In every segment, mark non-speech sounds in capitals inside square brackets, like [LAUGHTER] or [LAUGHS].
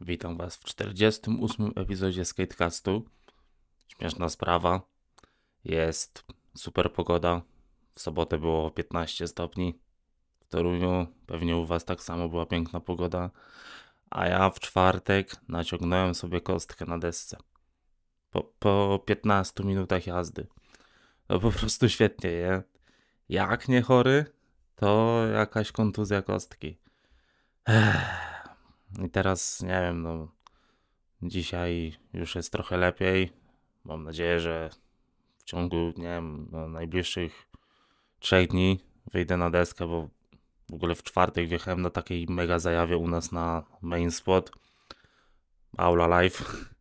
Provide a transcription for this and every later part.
Witam Was w 48. epizodzie Skatecastu. Śmieszna sprawa. Jest super pogoda. W sobotę było 15 stopni. W Toruniu pewnie u Was tak samo była piękna pogoda. A ja w czwartek naciągnąłem sobie kostkę na desce. Po, po 15 minutach jazdy. No po prostu świetnie, nie? Jak nie chory, to jakaś kontuzja kostki. Ech. I teraz, nie wiem, no, dzisiaj już jest trochę lepiej. Mam nadzieję, że w ciągu, nie wiem, no, najbliższych trzech dni wyjdę na deskę, bo w ogóle w czwartek wjechałem na takiej mega zajawie u nas na main spot. Aula Live. [LAUGHS]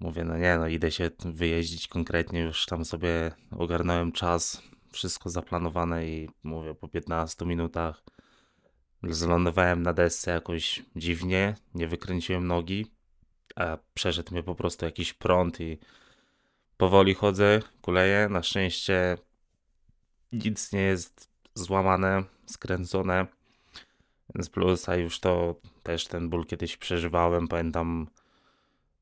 Mówię, no nie, no idę się wyjeździć konkretnie, już tam sobie ogarnąłem czas, wszystko zaplanowane i mówię, po 15 minutach Zlądowałem na desce jakoś dziwnie, nie wykręciłem nogi, a przeszedł mnie po prostu jakiś prąd i powoli chodzę, kuleję. Na szczęście nic nie jest złamane, skręcone. Więc plus, a już to też ten ból kiedyś przeżywałem, pamiętam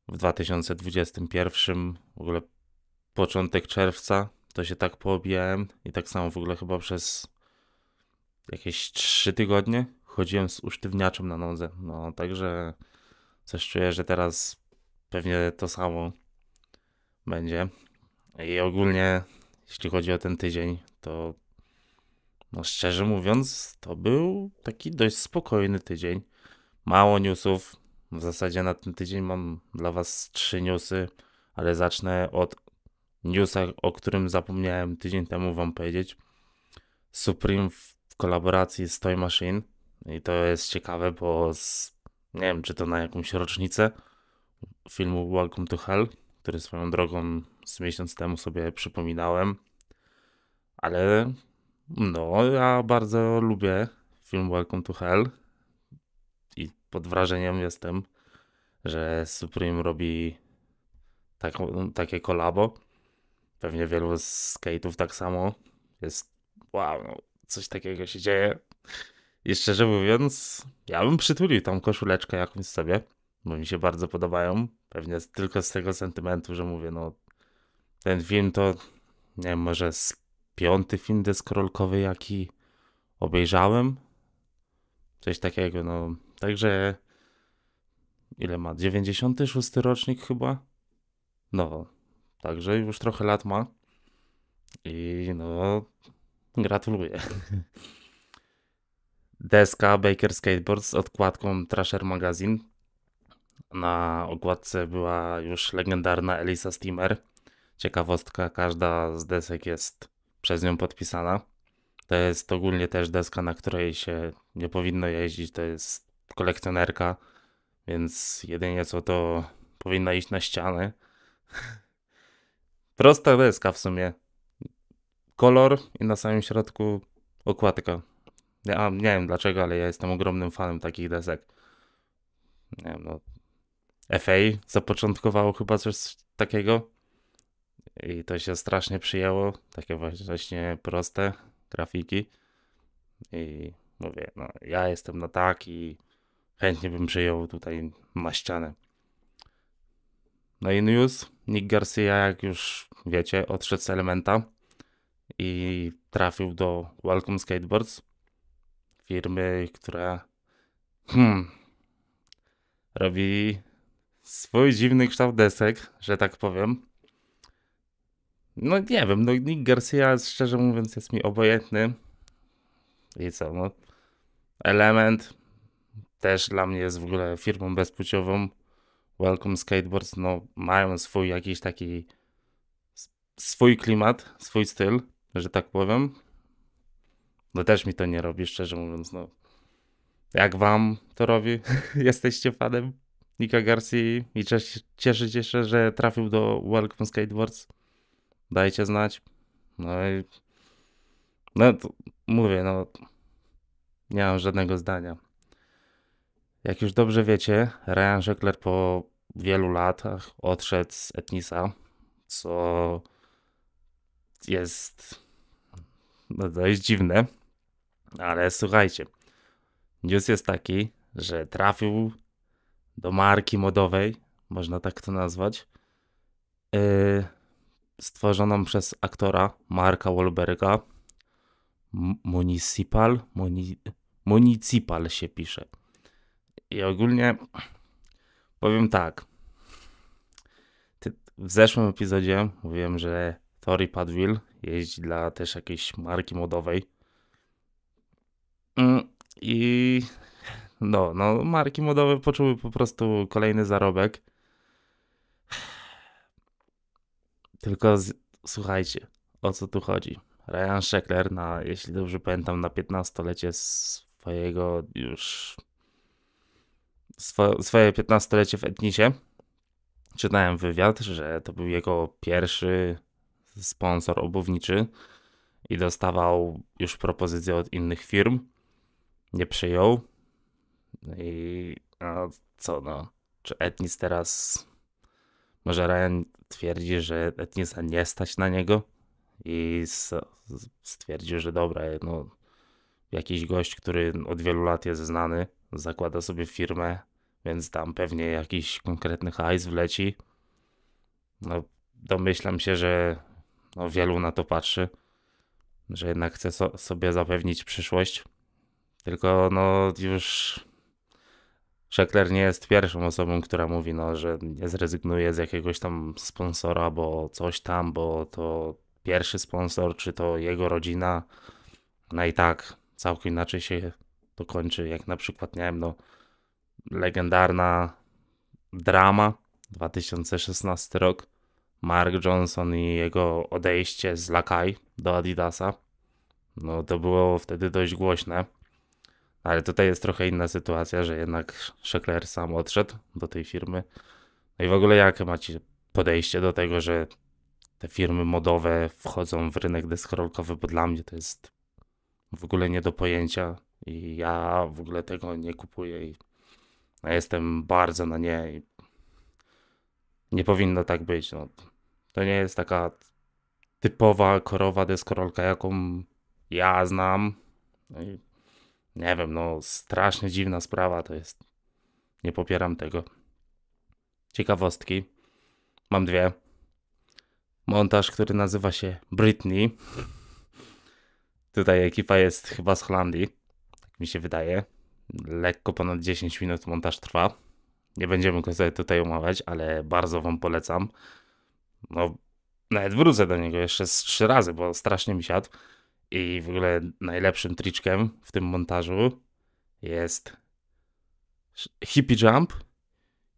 w 2021, w ogóle początek czerwca, to się tak poobijałem i tak samo w ogóle chyba przez jakieś 3 tygodnie chodziłem z usztywniaczem na nodze. No także coś czuję, że teraz pewnie to samo będzie. I ogólnie, jeśli chodzi o ten tydzień, to no szczerze mówiąc, to był taki dość spokojny tydzień. Mało newsów. W zasadzie na ten tydzień mam dla Was trzy newsy, ale zacznę od newsa, o którym zapomniałem tydzień temu Wam powiedzieć. Supreme kolaboracji z Toy Machine i to jest ciekawe, bo z, nie wiem, czy to na jakąś rocznicę filmu Welcome to Hell, który swoją drogą z miesiąc temu sobie przypominałem, ale no, ja bardzo lubię film Welcome to Hell i pod wrażeniem jestem, że Supreme robi tak, takie kolabo. Pewnie wielu z skate'ów tak samo. Jest wow, no, coś takiego się dzieje. I szczerze mówiąc, ja bym przytulił tam koszuleczkę jakąś sobie, bo mi się bardzo podobają. Pewnie tylko z tego sentymentu, że mówię, no ten film to, nie wiem, może z piąty film deskorolkowy, jaki obejrzałem. Coś takiego, no. Także ile ma? 96 rocznik chyba? No, także już trochę lat ma. I no, Gratuluję. Deska Baker Skateboard z odkładką Trasher Magazine. Na okładce była już legendarna Elisa Steamer. Ciekawostka, każda z desek jest przez nią podpisana. To jest ogólnie też deska, na której się nie powinno jeździć. To jest kolekcjonerka, więc jedynie co to powinna iść na ściany. [LAUGHS] Prosta deska w sumie kolor i na samym środku okładka. Ja, nie wiem dlaczego, ale ja jestem ogromnym fanem takich desek. Nie wiem, no. FA zapoczątkowało chyba coś takiego. I to się strasznie przyjęło. Takie właśnie proste grafiki. I mówię, no ja jestem na tak i chętnie bym przyjął tutaj na ścianę. No i news. Nick Garcia, jak już wiecie, odszedł z elementa i trafił do Welcome Skateboards, firmy, która hmm, robi swój dziwny kształt desek, że tak powiem. No nie wiem, no Nick Garcia szczerze mówiąc jest mi obojętny. I co, no. Element też dla mnie jest w ogóle firmą bezpłciową. Welcome Skateboards, no mają swój jakiś taki swój klimat, swój styl że tak powiem. No też mi to nie robi, szczerze mówiąc. No. Jak wam to robi? [LAUGHS] Jesteście fanem Nika Garcia i cieszę cieszycie się, że trafił do Welcome Skateboards? Dajcie znać. No i no mówię, no nie mam żadnego zdania. Jak już dobrze wiecie, Ryan Szekler po wielu latach odszedł z Etnisa, co jest. No to jest dziwne, ale słuchajcie. News jest taki, że trafił do marki modowej, można tak to nazwać, yy, stworzoną przez aktora Marka Wolberga. municipal, muni municipal się pisze. I ogólnie powiem tak. W zeszłym epizodzie mówiłem, że Tory Padwil jeździ dla też jakiejś marki modowej. Mm, I no, no, marki modowe poczuły po prostu kolejny zarobek. Tylko z, słuchajcie, o co tu chodzi. Ryan Sheckler, na, jeśli dobrze pamiętam, na 15-lecie swojego już. Swo, swoje 15-lecie w Etnisie czytałem wywiad, że to był jego pierwszy sponsor obuwniczy i dostawał już propozycje od innych firm. Nie przyjął. No I no, co no? Czy Etnis teraz. Może Ryan twierdzi, że Etnisa nie stać na niego i stwierdził, że dobra, no, jakiś gość, który od wielu lat jest znany, zakłada sobie firmę, więc tam pewnie jakiś konkretny hajs wleci. No, domyślam się, że no, wielu na to patrzy, że jednak chce so, sobie zapewnić przyszłość. Tylko no już Szekler nie jest pierwszą osobą, która mówi, no, że nie zrezygnuje z jakiegoś tam sponsora, bo coś tam, bo to pierwszy sponsor, czy to jego rodzina. No i tak, całkiem inaczej się to kończy, jak na przykład, nie wiem, no, legendarna drama, 2016 rok, Mark Johnson i jego odejście z Lakai do Adidasa. No to było wtedy dość głośne. Ale tutaj jest trochę inna sytuacja, że jednak Schekler sam odszedł do tej firmy. No i w ogóle jakie macie podejście do tego, że te firmy modowe wchodzą w rynek deskorolkowy, bo dla mnie to jest w ogóle nie do pojęcia i ja w ogóle tego nie kupuję i jestem bardzo na nie nie powinno tak być. No. To nie jest taka typowa korowa deskorolka, jaką ja znam. No i nie wiem, no strasznie dziwna sprawa to jest. Nie popieram tego. Ciekawostki. Mam dwie. Montaż, który nazywa się Britney. Tutaj ekipa jest chyba z Holandii. Tak mi się wydaje. Lekko ponad 10 minut montaż trwa. Nie będziemy go sobie tutaj omawiać, ale bardzo Wam polecam no nawet wrócę do niego jeszcze z trzy razy, bo strasznie mi siadł. I w ogóle najlepszym triczkiem w tym montażu jest hippie jump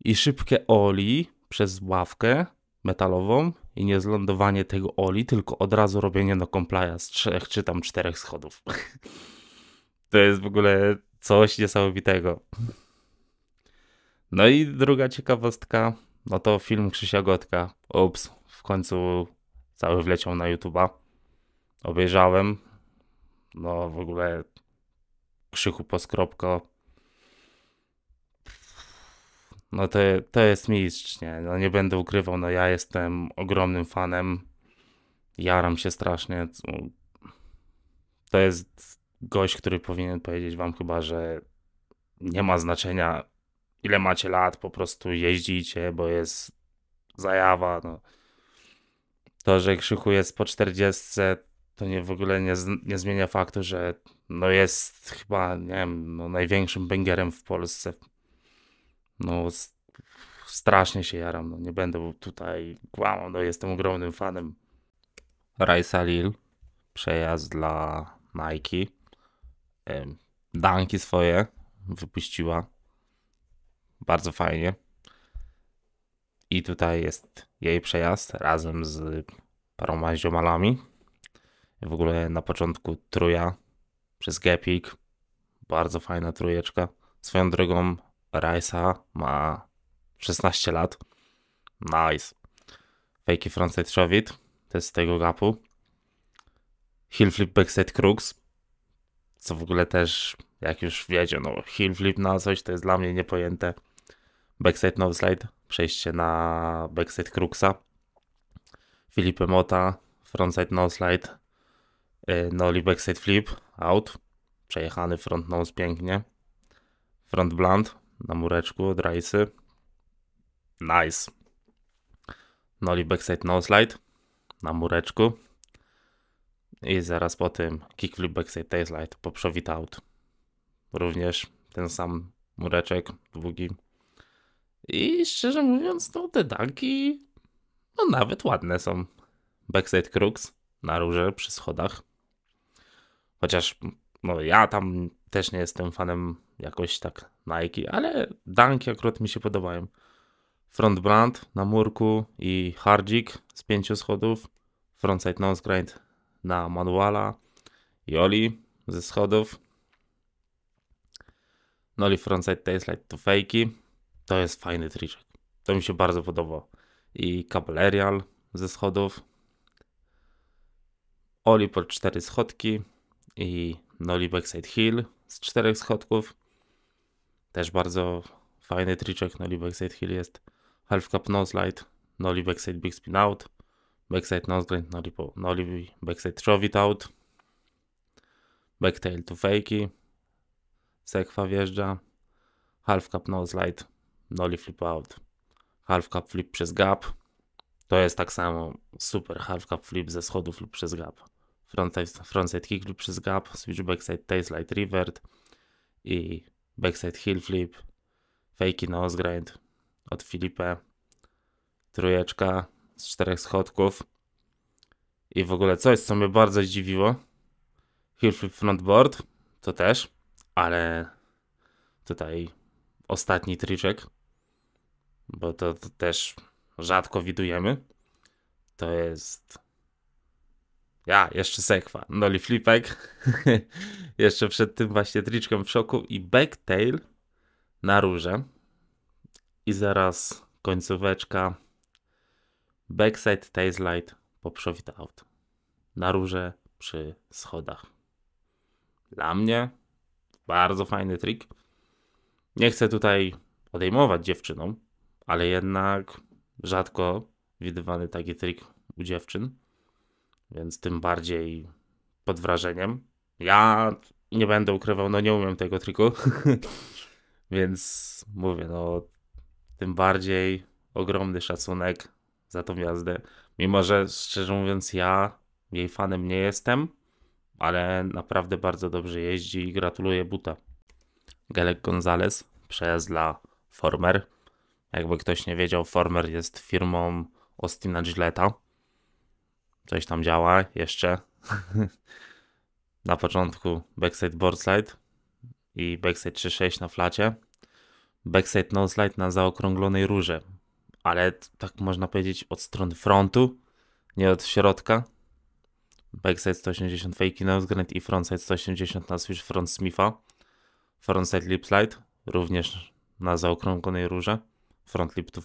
i szybkie oli przez ławkę metalową i nie zlądowanie tego oli, tylko od razu robienie no komplaja z trzech czy tam czterech schodów. [LAUGHS] to jest w ogóle coś niesamowitego. No i druga ciekawostka no to film Krzysia Gotka, ups, w końcu cały wleciał na YouTube'a. Obejrzałem, no w ogóle krzyku skropko No to, to jest mistrz, nie? No nie będę ukrywał, no ja jestem ogromnym fanem. Jaram się strasznie. To jest gość, który powinien powiedzieć wam chyba, że nie ma znaczenia ile macie lat, po prostu jeździcie, bo jest zajawa. No. To, że Krzychu jest po 40, to nie, w ogóle nie, nie zmienia faktu, że no jest chyba, nie wiem, no największym bęgerem w Polsce. No strasznie się jaram, no nie będę tutaj kłamał, no jestem ogromnym fanem. Rajsa Lil, przejazd dla Nike. Danki swoje wypuściła bardzo fajnie. I tutaj jest jej przejazd razem z paroma ziomalami. W ogóle na początku truja przez Gepik. Bardzo fajna trujeczka. Swoją drogą Rajsa ma 16 lat. Nice. Fake frontside showit. To jest z tego gapu. Heel flip backside crux. Co w ogóle też, jak już wiecie, no heel flip na coś to jest dla mnie niepojęte backside slide. przejście na backside Kruxa, Filipy Mota, frontside slide, y, noli backside flip, out, przejechany front nose pięknie, front blunt na mureczku, drajsy, nice, noli backside slide na mureczku i zaraz po tym kickflip backside tailslide po out. Również ten sam mureczek długi i szczerze mówiąc, no, te danki no nawet ładne są. Backside Crooks na róże przy schodach. Chociaż no ja tam też nie jestem fanem jakoś tak Nike, ale danki akurat mi się podobają. Front brand na murku i hardzik z pięciu schodów. Frontside nose grind na manuala. Joli ze schodów. Noli frontside tailslide to fejki to jest fajny triczek. To mi się bardzo podoba. I kabelerial ze schodów. Oli pod cztery schodki i Noli Backside Hill z czterech schodków. Też bardzo fajny triczek Noli Backside Hill jest. Half Cup Noslide, Noli Backside Big Spin Out, Backside Nosegrind, Noli, noli Backside Shove Out, Backtail to Fakey, Sekwa wjeżdża, Half Cup slide Dolly no flip out, half cup flip przez gap. To jest tak samo super half cup flip ze schodów lub przez gap. Frontside, frontside kick lub przez gap, switch backside Taste slide revert i backside heel flip, fakey nose grind od Filipe, trójeczka z czterech schodków i w ogóle coś, co mnie bardzo zdziwiło, heel flip frontboard, to też, ale tutaj ostatni triczek bo to, to też rzadko widujemy. To jest. Ja, jeszcze sekwa. Noli flipek. [LAUGHS] jeszcze przed tym właśnie triczkiem w szoku i backtail na róże. I zaraz końcóweczka. Backside tailslide light przewid out. Na róże przy schodach. Dla mnie bardzo fajny trik. Nie chcę tutaj odejmować dziewczynom, ale jednak rzadko widywany taki trik u dziewczyn, więc tym bardziej pod wrażeniem. Ja nie będę ukrywał, no nie umiem tego triku, [LAUGHS] więc mówię, no tym bardziej ogromny szacunek za tą jazdę. Mimo, że szczerze mówiąc, ja jej fanem nie jestem, ale naprawdę bardzo dobrze jeździ i gratuluję buta. Gelek Gonzalez, przejazd dla Former, jakby ktoś nie wiedział, Former jest firmą Austin Gilleta. Coś tam działa jeszcze. [LAUGHS] na początku backside boardside i backside 3.6 na flacie. Backside slide na zaokrąglonej rurze. Ale tak można powiedzieć od strony frontu, nie od środka. Backside 180 fakey grind i frontside 180 na switch front Smitha. Frontside lip slide również na zaokrąglonej rurze frontlip to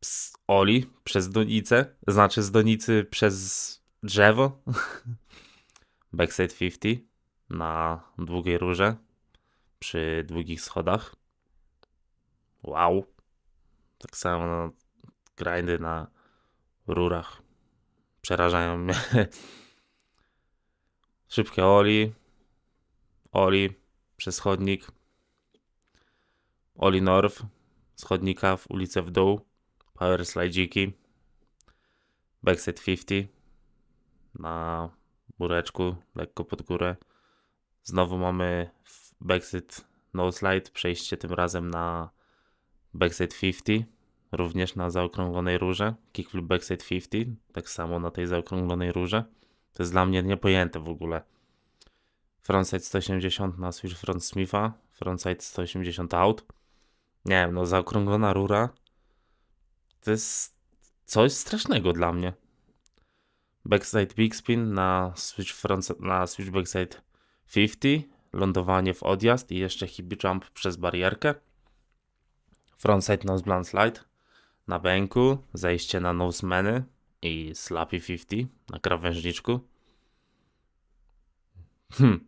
Ps, oli przez donicę, znaczy z donicy przez drzewo. [LAUGHS] Backside 50 na długiej rurze przy długich schodach. Wow. Tak samo no, grindy na rurach przerażają mnie. [LAUGHS] Szybkie oli, oli przez chodnik, Oli North, schodnika w ulicę w dół, power slajdziki, backset 50 na bureczku, lekko pod górę. Znowu mamy backset no slide, przejście tym razem na backset 50, również na zaokrąglonej rurze, kickflip backset 50, tak samo na tej zaokrąglonej rurze. To jest dla mnie niepojęte w ogóle. Frontside 180 na switch front Smitha, frontside 180 out nie wiem, no zaokrąglona rura to jest coś strasznego dla mnie. Backside Big Spin na Switch, front, na switch Backside 50, lądowanie w odjazd i jeszcze hippie jump przez barierkę. Frontside Nose Blunt Slide na bęku, zejście na nosemeny i Slappy 50 na krawężniczku. Hmm.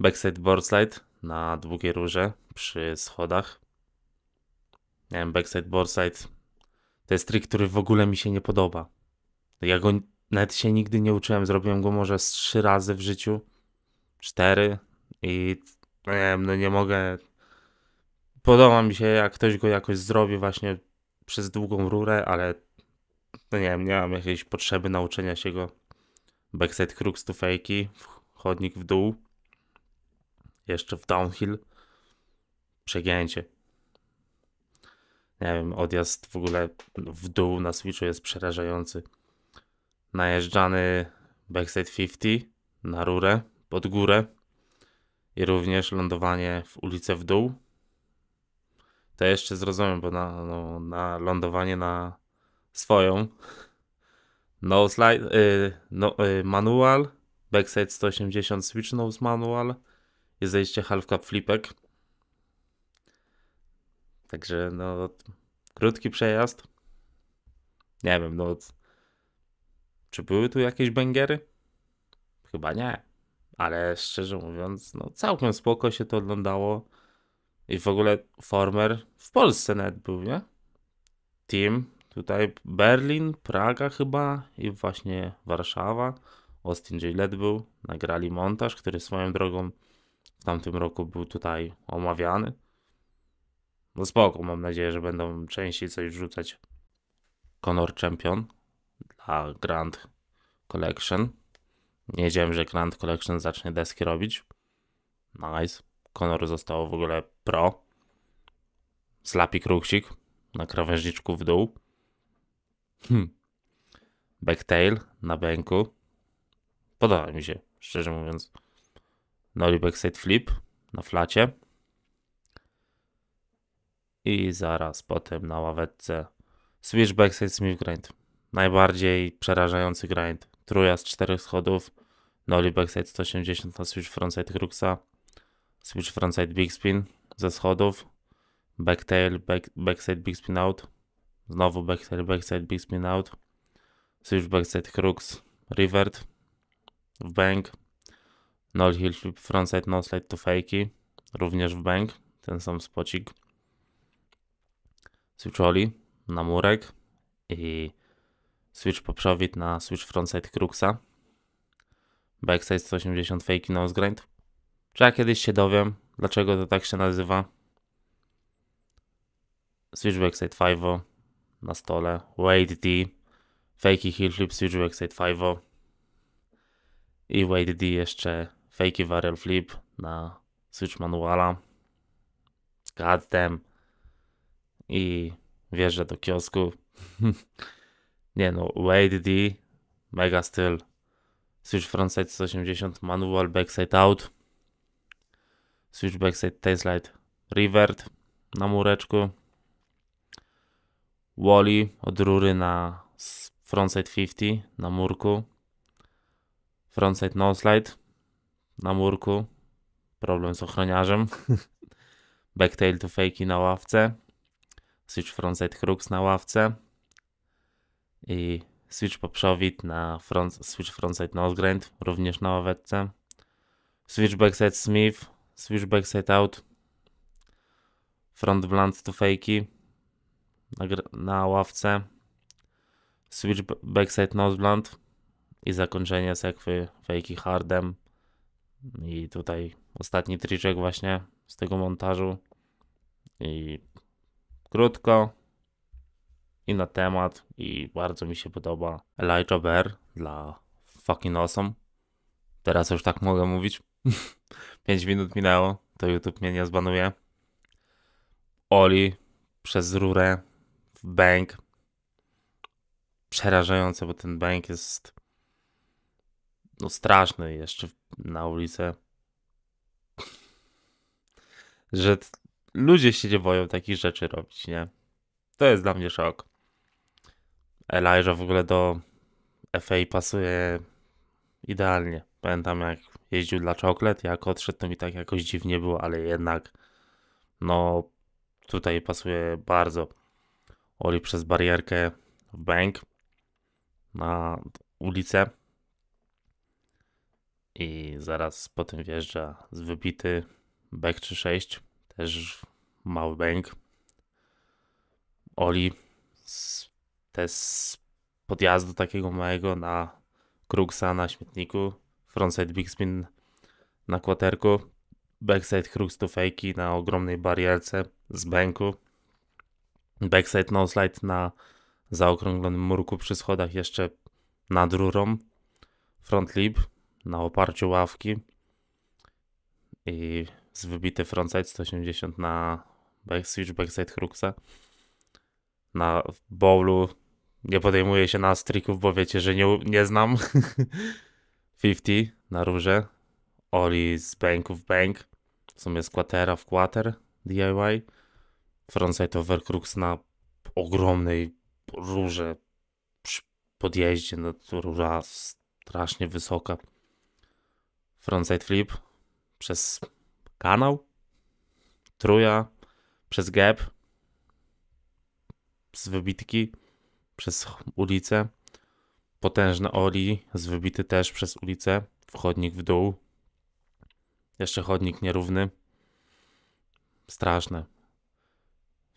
Backside board slide na długie rurze przy schodach. wiem, backside, boardside. To jest trik, który w ogóle mi się nie podoba. Ja go nawet się nigdy nie uczyłem. Zrobiłem go może z trzy razy w życiu. Cztery. I no nie wiem, no nie mogę. Podoba mi się, jak ktoś go jakoś zrobi właśnie przez długą rurę, ale no nie wiem, nie mam jakiejś potrzeby nauczenia się go. Backside crux to fakey, chodnik w dół jeszcze w downhill. Przegięcie. Nie wiem, odjazd w ogóle w dół na Switchu jest przerażający. Najeżdżany backside 50 na rurę, pod górę i również lądowanie w ulicę w dół. To jeszcze zrozumiem, bo na, no, na lądowanie na swoją no slide, y, no, y, manual, backside 180 switch nose manual, jest zejście half cup flipek. Także no, krótki przejazd. Nie wiem, no. Czy były tu jakieś bęgiery? Chyba nie. Ale szczerze mówiąc, no całkiem spoko się to oglądało. I w ogóle former w Polsce nawet był, nie? Team tutaj Berlin, Praga chyba i właśnie Warszawa. Austin Gillette był. Nagrali montaż, który swoją drogą w tamtym roku był tutaj omawiany. No spoko, mam nadzieję, że będą częściej coś rzucać. Conor Champion dla Grand Collection. Nie wiedziałem, że Grand Collection zacznie deski robić. Nice. Conor został w ogóle pro. Slapik ruchcik na krawężniczku w dół. Hmm. Backtail na bęku. Podoba mi się, szczerze mówiąc. Nori backside flip na flacie. I zaraz potem na ławeczce switch backside smith grind. Najbardziej przerażający grind. Truja z czterech schodów. Noli backside 180 na switch frontside cruxa. Switch frontside big spin ze schodów. Backtail, back, backside big spin out. Znowu backtail, backside big spin out. Switch backside crux, revert w bank Null heel flip frontside no slide to fakey, również w bank, ten sam spocik. Switch Oli na murek i switch poprzowit na switch frontside cruxa. Backside 180 fakey nose grind. Czy ja kiedyś się dowiem, dlaczego to tak się nazywa? Switch backside 5 na stole, weight D, fakey heel flip switch backside 5 i weight D jeszcze Fakey varial flip na switch manuala. damn. I wjeżdżę do kiosku. [LAUGHS] Nie no, Wade D, mega styl. Switch frontside 180, manual backside out. Switch backside tailslide revert na mureczku. Wally od rury na frontside 50 na murku. Frontside no slide na murku. Problem z ochroniarzem. [LAUGHS] Backtail to fakey na ławce. Switch frontside crux na ławce. I switch poprzowit na front, switch frontside nose grind również na ławeczce. Switch backside smith, switch backside out. Front blunt to fakey na, na ławce. Switch backside nose blunt i zakończenie sekwy fakey hardem i tutaj ostatni triczek właśnie z tego montażu. I krótko i na temat i bardzo mi się podoba Elijah Bear dla fucking awesome. Teraz już tak mogę mówić. 5 [LAUGHS] minut minęło, to YouTube mnie nie zbanuje. Oli przez rurę w bank. Przerażające, bo ten bank jest no straszny. Jeszcze na ulicę. Że ludzie się nie boją takich rzeczy robić, nie? To jest dla mnie szok. Elijah w ogóle do FA pasuje idealnie. Pamiętam jak jeździł dla czoklet, jak odszedł to mi tak jakoś dziwnie było, ale jednak no tutaj pasuje bardzo. Oli przez barierkę w bank na ulicę i zaraz po tym wjeżdża z wybity back 36, też mały bank Oli z, też z podjazdu takiego małego na kruksa na śmietniku, frontside big spin na kwaterku, backside crux to fakey na ogromnej barierce z banku backside no slide na zaokrąglonym murku przy schodach jeszcze nad rurą, front na oparciu ławki i z wybity frontside 180 na back switch backside kruxa Na bowlu nie podejmuję się na strików, bo wiecie, że nie, nie znam. 50 [LAUGHS] na róże. Oli z bank w bank. W sumie z quatera w quater DIY. Frontside overcrux na ogromnej róże przy podjeździe. No, róża strasznie wysoka frontside flip przez kanał, truja, przez gap, z wybitki, przez ulicę, potężne oli z wybity też przez ulicę, wchodnik w dół, jeszcze chodnik nierówny, straszne.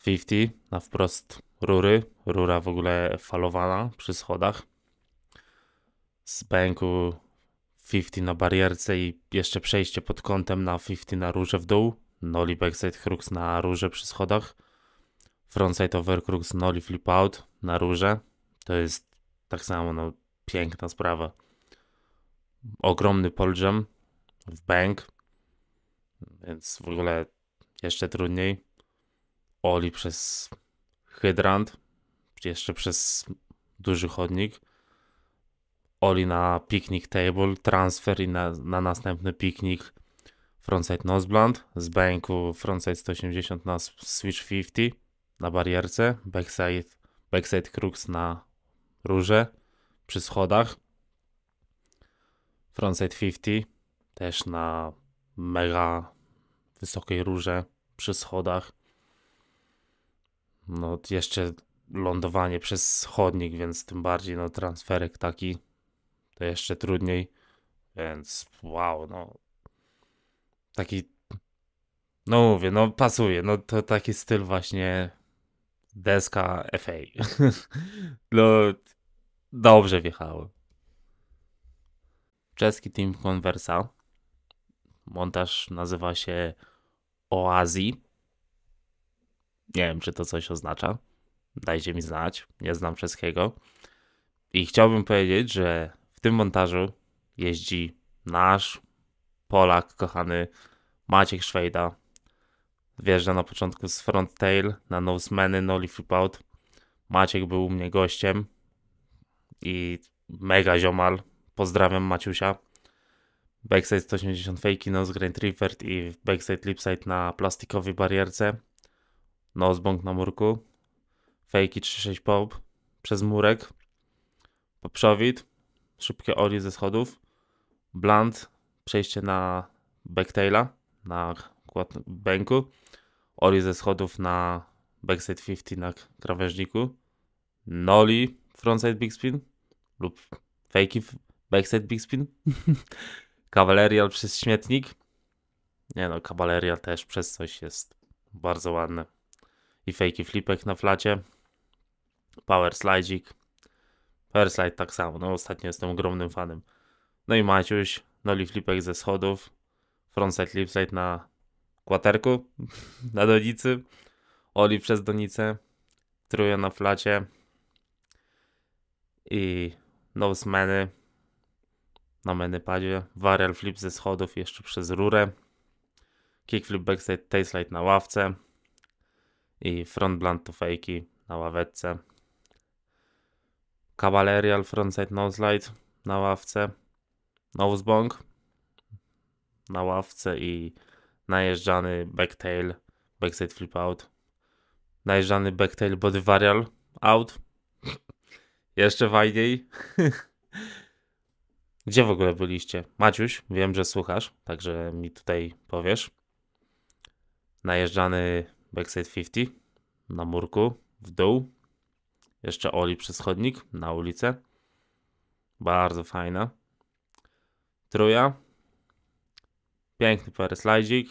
50 na wprost rury, rura w ogóle falowana przy schodach. Z bęku 50 na barierce i jeszcze przejście pod kątem na 50 na róże w dół, noli backside crux na róże przy schodach, frontside over crux noli flip out na róże. To jest tak samo no, piękna sprawa. Ogromny jam w bank, więc w ogóle jeszcze trudniej. Oli przez hydrant, jeszcze przez duży chodnik Oli na piknik table, transfer i na, na następny piknik frontside noseblunt, z banku frontside 180 na switch 50 na barierce, backside, backside crux na rurze przy schodach, frontside 50 też na mega wysokiej rurze przy schodach. No jeszcze lądowanie przez schodnik, więc tym bardziej no transferek taki jeszcze trudniej. Więc wow, no. Taki. No mówię, no pasuje. No to taki styl właśnie deska FA. [LAUGHS] no dobrze wjechały. Czeski team Conversa. Montaż nazywa się Oazji. Nie wiem, czy to coś oznacza. Dajcie mi znać. Nie znam czeskiego. I chciałbym powiedzieć, że w tym montażu jeździ nasz Polak, kochany Maciek Szwejda. Wjeżdża na początku z front tail na nosemany, no flip out. Maciek był u mnie gościem i mega ziomal. Pozdrawiam Maciusia. Backside 180 fake nose grind revert i backside lipside na plastikowej barierce. Nosebong na murku. fakey 36 6 pop przez murek. Poprzowit szybkie ori ze schodów, blunt, przejście na backtaila, na banku, ori ze schodów na backside 50 na krawężniku, noli frontside big spin lub fakey backside big spin, kawalerial [LAUGHS] przez śmietnik, nie no, kawalerial też przez coś jest bardzo ładne i fakey flipek na flacie, power slidzik, Perslite tak samo, no ostatnio jestem ogromnym fanem. No i Maciuś, noli flipek ze schodów, frontside lipside na kwaterku, [LAUGHS] na donicy, Oli przez donicę, truje na flacie i nosemeny na menypadzie, varial flip ze schodów jeszcze przez rurę, kickflip backside tailslide na ławce i front blunt to fakey na ławeczce. Cavalerial Frontside Noslide na ławce, Nosebong na ławce i najeżdżany Backtail, Backside Flip Out, najeżdżany Backtail Body Varial Out. Jeszcze fajniej. [LAUGHS] Gdzie w ogóle byliście? Maciuś, wiem, że słuchasz, także mi tutaj powiesz. Najeżdżany Backside 50 na murku w dół, jeszcze Oli przez chodnik na ulicę. Bardzo fajna. Truja. Piękny pereslajdzik.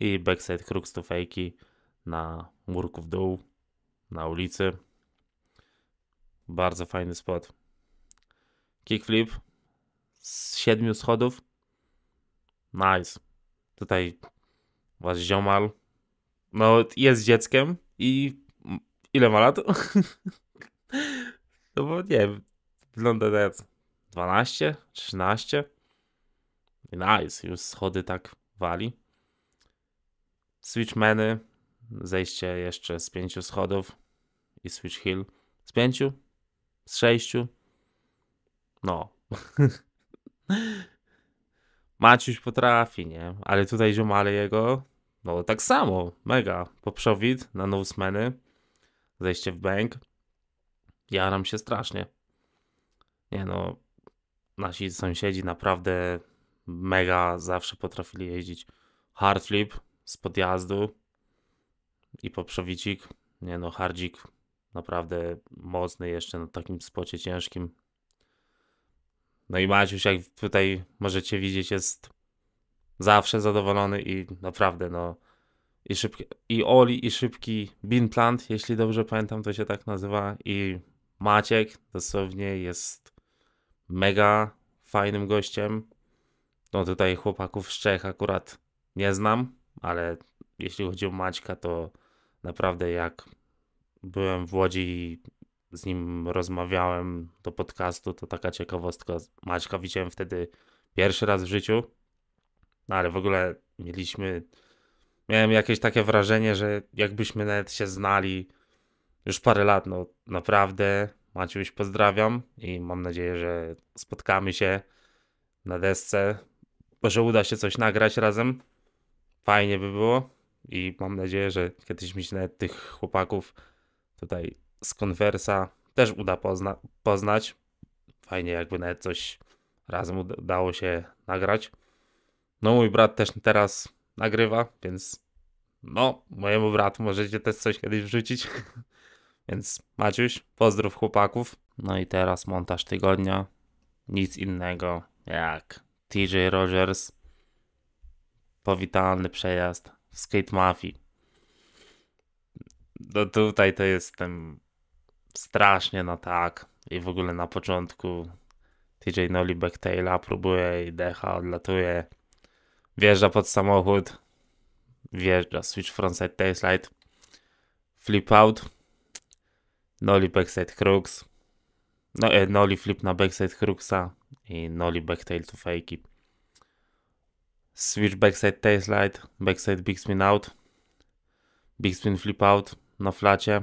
I backside crux to fejki na murku w dół, na ulicy. Bardzo fajny spot. Kickflip z siedmiu schodów. Nice. Tutaj wasz ziomal. No, jest dzieckiem i ile ma lat? [LAUGHS] No bo nie wygląda na 12, 13. Nice, już schody tak wali. Switchmeny, zejście jeszcze z pięciu schodów i Switch Hill z pięciu, z sześciu. No. [LAUGHS] Maciuś potrafi, nie? Ale tutaj ziomale jego, no tak samo, mega. Poprzowid na nowsmeny, zejście w bank jaram się strasznie. Nie no, nasi sąsiedzi naprawdę mega zawsze potrafili jeździć. Hardflip z podjazdu i poprzewicik. Nie no, hardzik naprawdę mocny jeszcze na takim spocie ciężkim. No i Maciuś, jak tutaj możecie widzieć, jest zawsze zadowolony i naprawdę no i szybki, i Oli, i szybki plant jeśli dobrze pamiętam, to się tak nazywa i Maciek dosłownie jest mega fajnym gościem. No tutaj chłopaków z Czech akurat nie znam, ale jeśli chodzi o Maćka, to naprawdę jak byłem w Łodzi i z nim rozmawiałem do podcastu, to taka ciekawostka. Maćka widziałem wtedy pierwszy raz w życiu, no ale w ogóle mieliśmy, miałem jakieś takie wrażenie, że jakbyśmy nawet się znali już parę lat, no naprawdę. Maciuś, pozdrawiam i mam nadzieję, że spotkamy się na desce. Może uda się coś nagrać razem. Fajnie by było i mam nadzieję, że kiedyś mi się nawet tych chłopaków tutaj z konwersa też uda pozna poznać. Fajnie, jakby nawet coś razem udało się nagrać. No, mój brat też teraz nagrywa, więc no, mojemu bratu możecie też coś kiedyś wrzucić. [LAUGHS] Więc Maciuś, pozdrów chłopaków. No i teraz montaż tygodnia. Nic innego jak TJ Rogers. Powitalny przejazd w Skate Mafii. No tutaj to jestem strasznie na tak. I w ogóle na początku TJ Noli Backtaila próbuje i decha, odlatuje. Wjeżdża pod samochód. Wjeżdża switch frontside tailslide. Flip out Noli backside crux. No, e, noli flip na backside cruxa i noli backtail to fake'i. Switch backside tail slide, backside big spin out, big spin flip out na flacie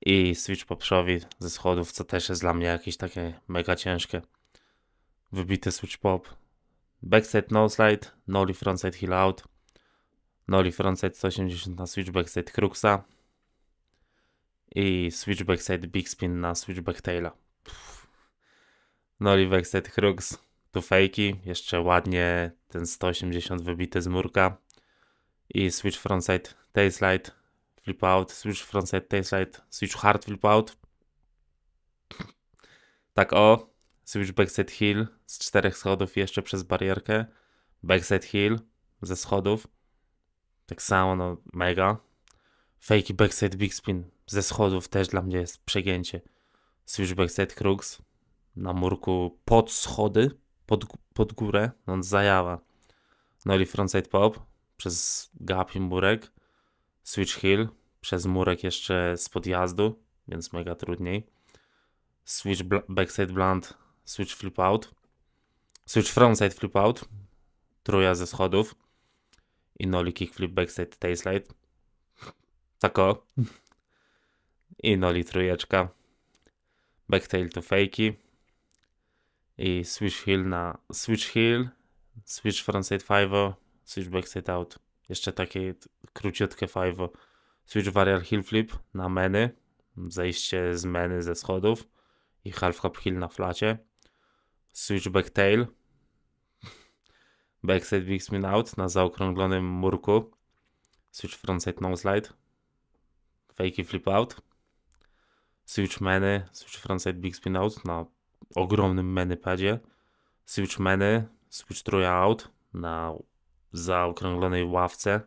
i switch popszowi ze schodów, co też jest dla mnie jakieś takie mega ciężkie. Wybity switch pop, backside no slide, noli frontside heel out, noli frontside 180 na switch backside cruxa, i switchback side big spin na switchback taila. no Noli backside crux, tu fejki, jeszcze ładnie ten 180 wybity z murka i switch frontside tail slide, flip out, switch frontside tail slide, switch hard flip out. Tak o, switch backside heel z czterech schodów jeszcze przez barierkę, backside heel ze schodów. Tak samo, no mega, Fake backside big spin ze schodów też dla mnie jest przegięcie. Switch backside crux na murku pod schody, pod, pod górę, no on zajawa. No i frontside pop przez gap i murek. Switch hill przez murek jeszcze z podjazdu, więc mega trudniej. Switch bl backside blunt, switch flip out. Switch frontside flip out, truja ze schodów i noli kickflip backside tailslide tako. I no trójeczka. Backtail to fejki. I switch heel na switch heel, switch frontside five, switch backside out. Jeszcze takie króciutkie five. Switch varial heel flip na meny. Zejście z meny ze schodów. I half hop heel na flacie. Switch backtail. Backside big spin out na zaokrąglonym murku. Switch frontside no slide fejki flip out, switch meny, switch frontside big spin out na ogromnym menypadzie, switch meny, switch trój out na zaokrąglonej ławce,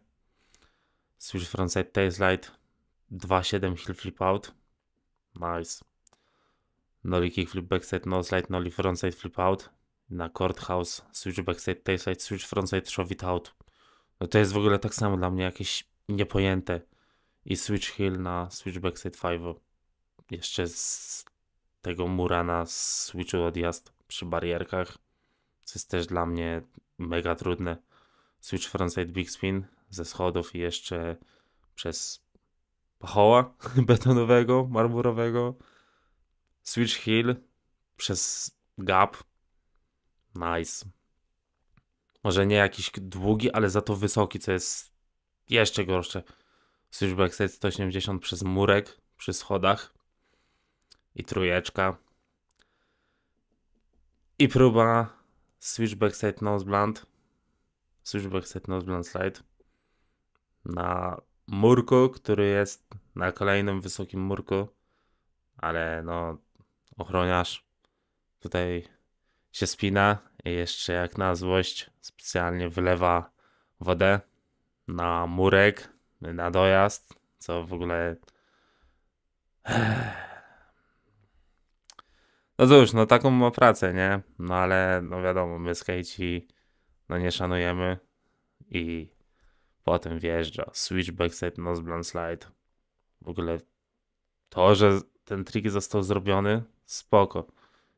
switch frontside tail 2.7 heel flip out, nice. Noli kick flip backside, no slide, noli frontside flip out, na courthouse, switch backside, tailside, switch frontside, shove it out. No to jest w ogóle tak samo dla mnie jakieś niepojęte i switch heel na switch backside 5 jeszcze z tego muru na switchu odjazd przy barierkach, co jest też dla mnie mega trudne. Switch frontside big spin ze schodów i jeszcze przez pachoła [LAUGHS] betonowego, marmurowego. Switch heel przez gap. Nice. Może nie jakiś długi, ale za to wysoki, co jest jeszcze gorsze. Switchback już 180 przez murek przy schodach i trójeczka. I próba Switchback set Nose Switchback set Nose Slide. Na murku, który jest na kolejnym wysokim murku. Ale no, ochroniarz tutaj się spina i jeszcze jak na złość specjalnie wylewa wodę na murek na dojazd, co w ogóle... No cóż, no taką ma pracę, nie? No ale, no wiadomo, my skejci no nie szanujemy i potem wjeżdża switchback side nose slide. W ogóle to, że ten trik został zrobiony, spoko.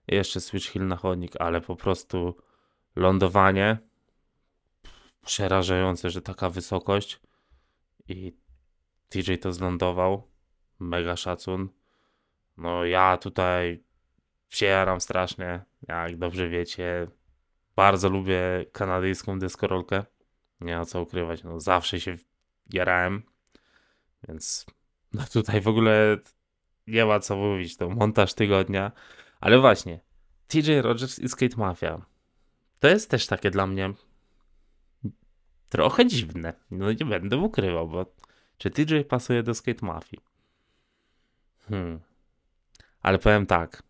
Jeszcze switch hill na chodnik, ale po prostu lądowanie przerażające, że taka wysokość i TJ to zlądował. Mega szacun. No ja tutaj się jaram strasznie. Jak dobrze wiecie, bardzo lubię kanadyjską deskorolkę. Nie ma co ukrywać, no zawsze się jarałem. Więc no tutaj w ogóle nie ma co mówić, to montaż tygodnia. Ale właśnie, TJ Rogers i Skate Mafia. To jest też takie dla mnie trochę dziwne. No nie będę ukrywał, bo czy TJ pasuje do Skate Mafii? Hmm. Ale powiem tak,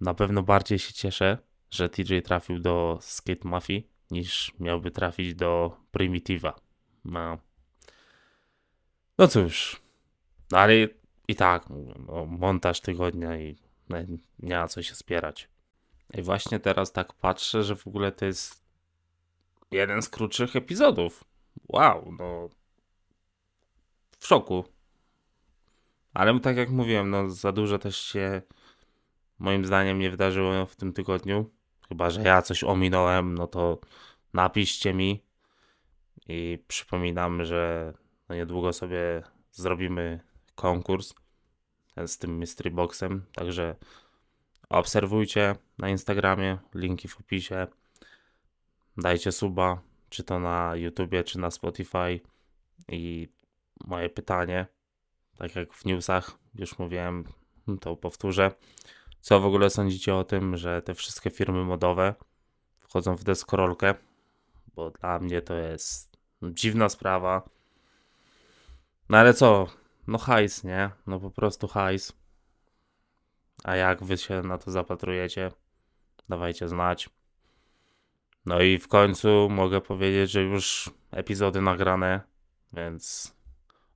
na pewno bardziej się cieszę, że TJ trafił do Skate Mafii, niż miałby trafić do Primitiva. No. No cóż, no ale i tak, no, montaż tygodnia i no, nie ma co się spierać. I właśnie teraz tak patrzę, że w ogóle to jest jeden z krótszych epizodów. Wow, no. W szoku. Ale tak jak mówiłem, no za dużo też się moim zdaniem nie wydarzyło w tym tygodniu. Chyba, że ja coś ominąłem, no to napiszcie mi. I przypominam, że no niedługo sobie zrobimy konkurs z tym Mystery Boxem. Także obserwujcie na Instagramie, linki w opisie dajcie suba, czy to na YouTubie, czy na Spotify. I moje pytanie, tak jak w newsach już mówiłem, to powtórzę. Co w ogóle sądzicie o tym, że te wszystkie firmy modowe wchodzą w deskorolkę? Bo dla mnie to jest dziwna sprawa. No ale co? No hajs, nie? No po prostu hajs. A jak wy się na to zapatrujecie? Dawajcie znać. No i w końcu mogę powiedzieć, że już epizody nagrane, więc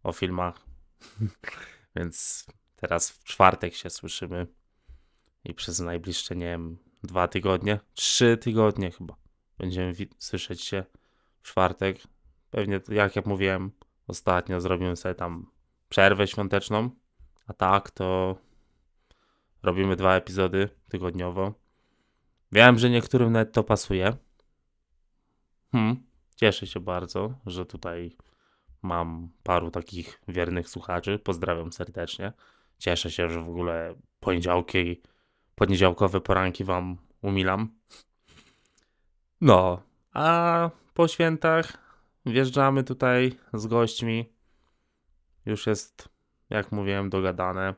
o filmach. [LAUGHS] więc teraz w czwartek się słyszymy i przez najbliższe, nie wiem, dwa tygodnie, trzy tygodnie chyba będziemy słyszeć się w czwartek. Pewnie, jak ja mówiłem ostatnio, zrobimy sobie tam przerwę świąteczną, a tak to robimy dwa epizody tygodniowo. Wiem, że niektórym nawet to pasuje, Hmm. Cieszę się bardzo, że tutaj mam paru takich wiernych słuchaczy. Pozdrawiam serdecznie. Cieszę się, że w ogóle poniedziałki, poniedziałkowe poranki wam umilam. No, a po świętach wjeżdżamy tutaj z gośćmi. Już jest, jak mówiłem, dogadane.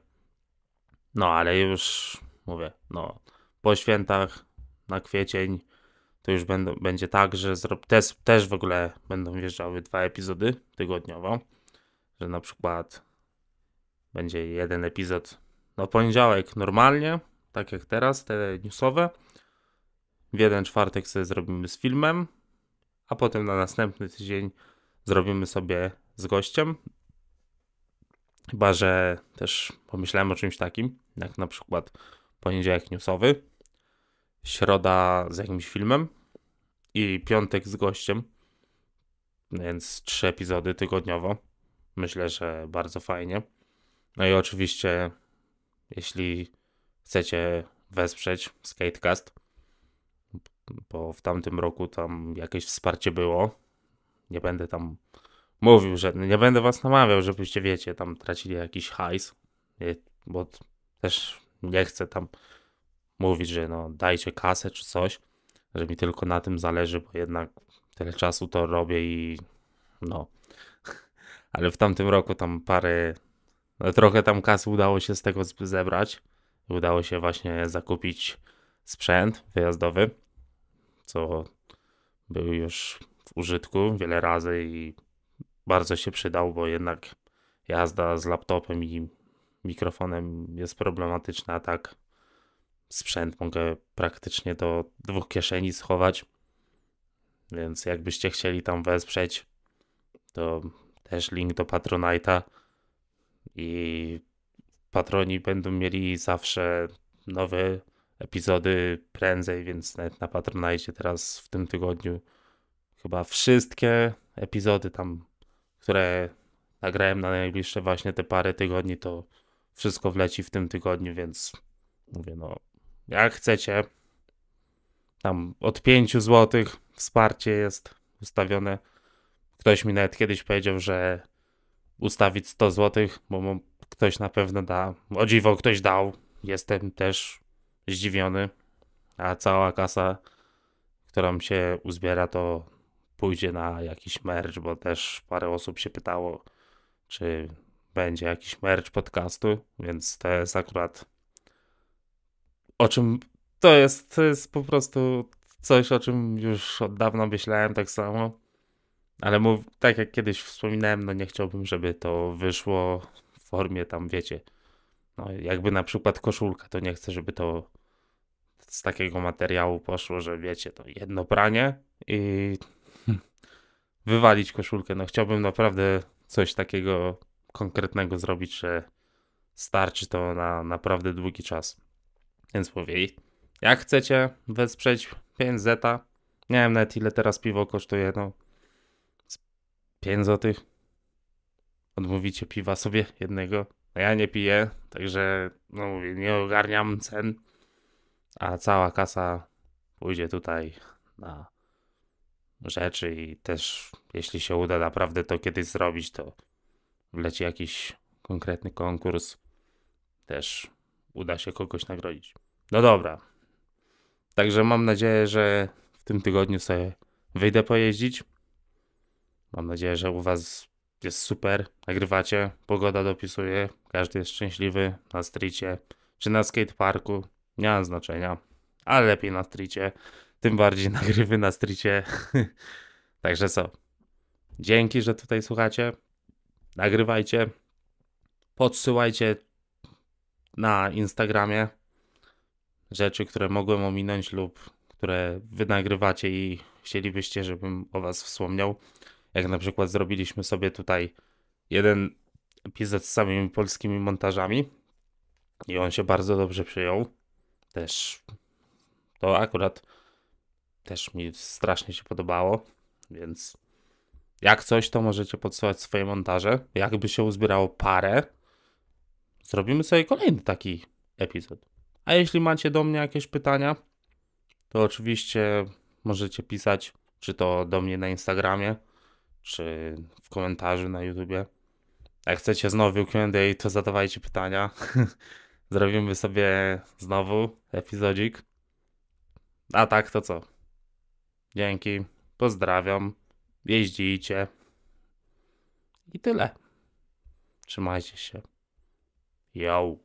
No, ale już mówię, no, po świętach na kwiecień to już będą, będzie tak, że zro, też, też w ogóle będą wjeżdżały dwa epizody tygodniowo, że na przykład będzie jeden epizod na poniedziałek normalnie, tak jak teraz, te newsowe. W jeden czwartek sobie zrobimy z filmem, a potem na następny tydzień zrobimy sobie z gościem. Chyba, że też pomyślałem o czymś takim, jak na przykład poniedziałek newsowy, środa z jakimś filmem, i piątek z gościem. Więc trzy epizody tygodniowo. Myślę, że bardzo fajnie. No i oczywiście, jeśli chcecie wesprzeć Skatecast, bo w tamtym roku tam jakieś wsparcie było. Nie będę tam mówił, że nie będę was namawiał, żebyście wiecie, tam tracili jakiś hajs, bo też nie chcę tam mówić, że no dajcie kasę czy coś, że mi tylko na tym zależy, bo jednak tyle czasu to robię i no. [LAUGHS] Ale w tamtym roku tam parę, no trochę tam kasy udało się z tego zebrać. Udało się właśnie zakupić sprzęt wyjazdowy, co był już w użytku wiele razy i bardzo się przydał, bo jednak jazda z laptopem i mikrofonem jest problematyczna, tak sprzęt mogę praktycznie do dwóch kieszeni schować. Więc jakbyście chcieli tam wesprzeć, to też link do Patronite'a i patroni będą mieli zawsze nowe epizody prędzej, więc nawet na Patronite teraz w tym tygodniu chyba wszystkie epizody tam, które nagrałem na najbliższe właśnie te parę tygodni, to wszystko wleci w tym tygodniu, więc mówię no jak chcecie. Tam od 5 zł wsparcie jest ustawione. Ktoś mi nawet kiedyś powiedział, że ustawić 100 zł, bo ktoś na pewno da. O dziwo, ktoś dał. Jestem też zdziwiony. A cała kasa, którą się uzbiera, to pójdzie na jakiś merch, bo też parę osób się pytało, czy będzie jakiś merch podcastu, więc to jest akurat o czym to jest, to jest po prostu coś, o czym już od dawna myślałem tak samo. Ale mów, tak jak kiedyś wspominałem, no nie chciałbym, żeby to wyszło w formie tam, wiecie, no jakby na przykład koszulka, to nie chcę, żeby to z takiego materiału poszło, że wiecie, to jedno pranie i wywalić koszulkę. No chciałbym naprawdę coś takiego konkretnego zrobić, że starczy to na naprawdę długi czas. Więc mówili, jak chcecie wesprzeć 5 zeta, nie wiem nawet ile teraz piwo kosztuje, no 5 złotych. Odmówicie piwa sobie jednego. No ja nie piję, także no mówię, nie ogarniam cen. A cała kasa pójdzie tutaj na rzeczy i też jeśli się uda naprawdę to kiedyś zrobić, to wleci jakiś konkretny konkurs. Też uda się kogoś nagrodzić. No dobra. Także mam nadzieję, że w tym tygodniu sobie wyjdę pojeździć. Mam nadzieję, że u Was jest super, nagrywacie, pogoda dopisuje, każdy jest szczęśliwy na stricie czy na skateparku, nie ma znaczenia, ale lepiej na stricie, tym bardziej [LAUGHS] nagrywy na stricie. [LAUGHS] Także co? Dzięki, że tutaj słuchacie. Nagrywajcie, podsyłajcie na Instagramie. Rzeczy, które mogłem ominąć lub które wy nagrywacie i chcielibyście, żebym o was wspomniał. Jak na przykład zrobiliśmy sobie tutaj jeden epizod z samymi polskimi montażami i on się bardzo dobrze przyjął. Też to akurat też mi strasznie się podobało, więc jak coś, to możecie podsyłać swoje montaże. Jakby się uzbierało parę, zrobimy sobie kolejny taki epizod. A jeśli macie do mnie jakieś pytania, to oczywiście możecie pisać, czy to do mnie na Instagramie, czy w komentarzu na YouTubie. Jak chcecie znowu Q&A, to zadawajcie pytania. [LAUGHS] Zrobimy sobie znowu epizodzik. A tak, to co? Dzięki, pozdrawiam, jeździcie i tyle. Trzymajcie się. e é